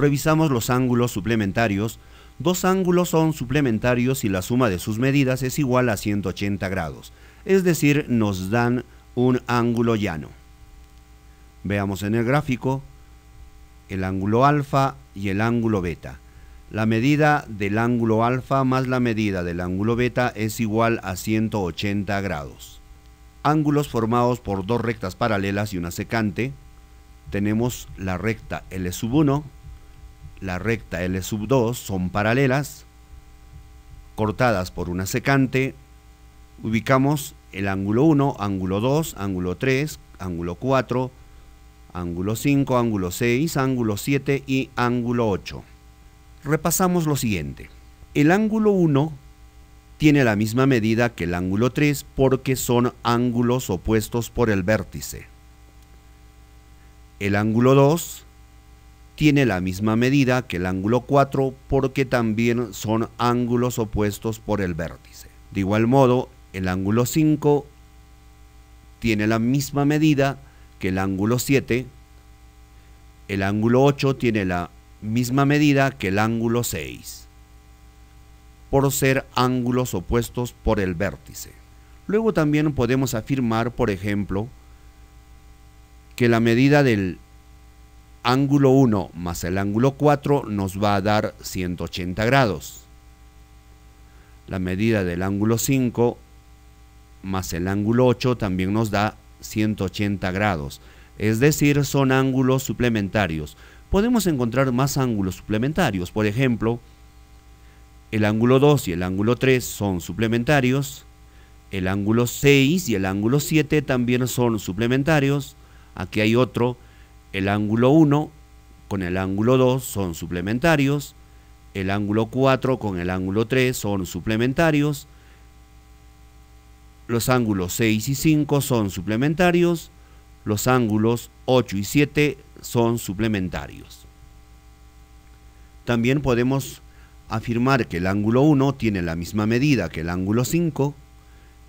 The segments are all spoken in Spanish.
revisamos los ángulos suplementarios. Dos ángulos son suplementarios y la suma de sus medidas es igual a 180 grados, es decir, nos dan un ángulo llano. Veamos en el gráfico el ángulo alfa y el ángulo beta. La medida del ángulo alfa más la medida del ángulo beta es igual a 180 grados. Ángulos formados por dos rectas paralelas y una secante. Tenemos la recta L1 la recta L sub 2 son paralelas, cortadas por una secante, ubicamos el ángulo 1, ángulo 2, ángulo 3, ángulo 4, ángulo 5, ángulo 6, ángulo 7 y ángulo 8. Repasamos lo siguiente. El ángulo 1 tiene la misma medida que el ángulo 3 porque son ángulos opuestos por el vértice. El ángulo 2 tiene la misma medida que el ángulo 4 porque también son ángulos opuestos por el vértice. De igual modo, el ángulo 5 tiene la misma medida que el ángulo 7. El ángulo 8 tiene la misma medida que el ángulo 6 por ser ángulos opuestos por el vértice. Luego también podemos afirmar, por ejemplo, que la medida del ángulo 1 más el ángulo 4 nos va a dar 180 grados. La medida del ángulo 5 más el ángulo 8 también nos da 180 grados. Es decir, son ángulos suplementarios. Podemos encontrar más ángulos suplementarios. Por ejemplo, el ángulo 2 y el ángulo 3 son suplementarios. El ángulo 6 y el ángulo 7 también son suplementarios. Aquí hay otro el ángulo 1 con el ángulo 2 son suplementarios, el ángulo 4 con el ángulo 3 son suplementarios, los ángulos 6 y 5 son suplementarios, los ángulos 8 y 7 son suplementarios. También podemos afirmar que el ángulo 1 tiene la misma medida que el ángulo 5,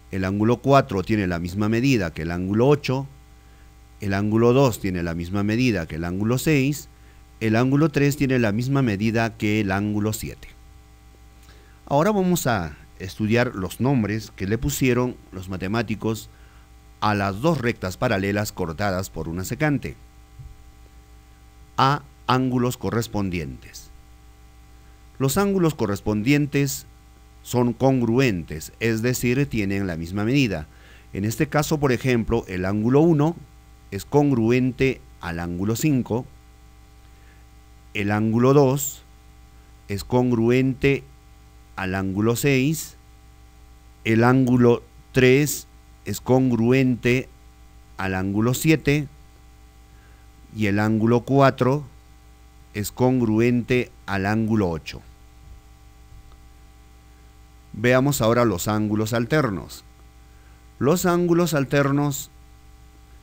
el ángulo 4 tiene la misma medida que el ángulo 8, el ángulo 2 tiene la misma medida que el ángulo 6, el ángulo 3 tiene la misma medida que el ángulo 7. Ahora vamos a estudiar los nombres que le pusieron los matemáticos a las dos rectas paralelas cortadas por una secante, a ángulos correspondientes. Los ángulos correspondientes son congruentes, es decir, tienen la misma medida. En este caso, por ejemplo, el ángulo 1 es congruente al ángulo 5, el ángulo 2 es congruente al ángulo 6, el ángulo 3 es congruente al ángulo 7 y el ángulo 4 es congruente al ángulo 8. Veamos ahora los ángulos alternos. Los ángulos alternos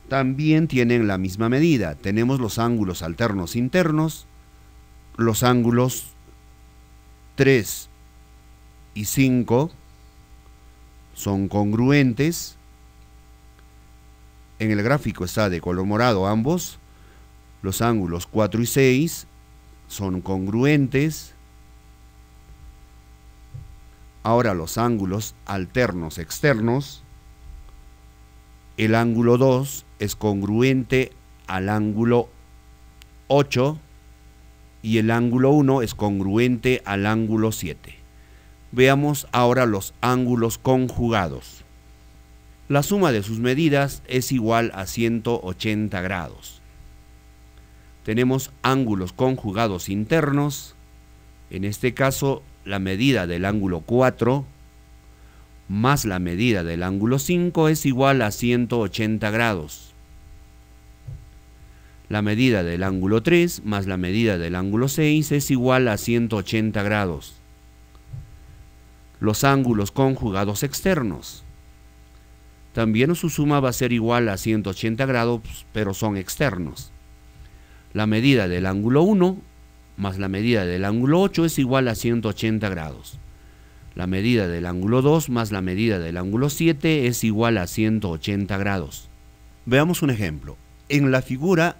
también tienen la misma medida. Tenemos los ángulos alternos internos, los ángulos 3 y 5 son congruentes. En el gráfico está de color morado ambos. Los ángulos 4 y 6 son congruentes. Ahora los ángulos alternos externos el ángulo 2 es congruente al ángulo 8 y el ángulo 1 es congruente al ángulo 7. Veamos ahora los ángulos conjugados. La suma de sus medidas es igual a 180 grados. Tenemos ángulos conjugados internos. En este caso, la medida del ángulo 4 más la medida del ángulo 5 es igual a 180 grados. La medida del ángulo 3 más la medida del ángulo 6 es igual a 180 grados. Los ángulos conjugados externos. También su suma va a ser igual a 180 grados, pero son externos. La medida del ángulo 1 más la medida del ángulo 8 es igual a 180 grados. La medida del ángulo 2 más la medida del ángulo 7 es igual a 180 grados. Veamos un ejemplo. En la figura,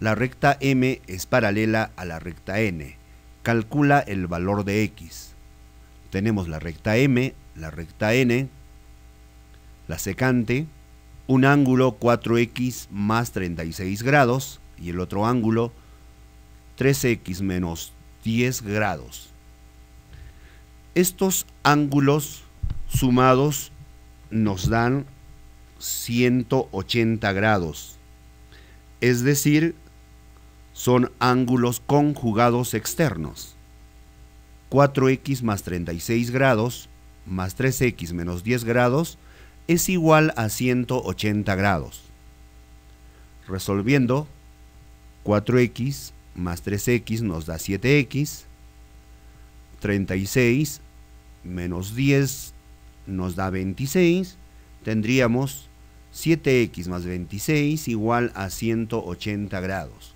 la recta M es paralela a la recta N. Calcula el valor de X. Tenemos la recta M, la recta N, la secante, un ángulo 4x más 36 grados y el otro ángulo 3x menos 10 grados. Estos ángulos sumados nos dan 180 grados, es decir, son ángulos conjugados externos. 4x más 36 grados más 3x menos 10 grados es igual a 180 grados. Resolviendo, 4x más 3x nos da 7x, 36 menos 10 nos da 26. Tendríamos 7x más 26 igual a 180 grados.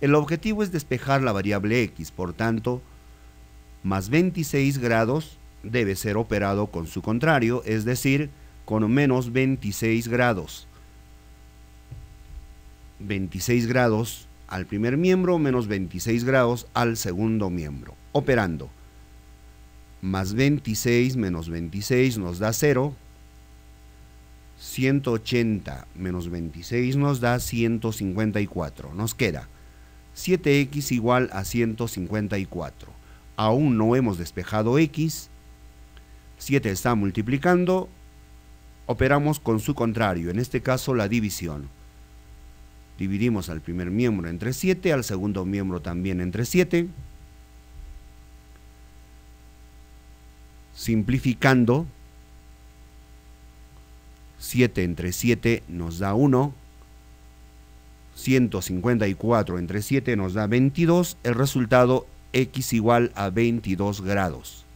El objetivo es despejar la variable x, por tanto, más 26 grados debe ser operado con su contrario, es decir, con menos 26 grados. 26 grados al primer miembro menos 26 grados al segundo miembro, operando. Más 26 menos 26 nos da 0. 180 menos 26 nos da 154. Nos queda 7x igual a 154. Aún no hemos despejado x. 7 está multiplicando. Operamos con su contrario, en este caso la división. Dividimos al primer miembro entre 7, al segundo miembro también entre 7. Simplificando, 7 entre 7 nos da 1. 154 entre 7 nos da 22. El resultado x igual a 22 grados.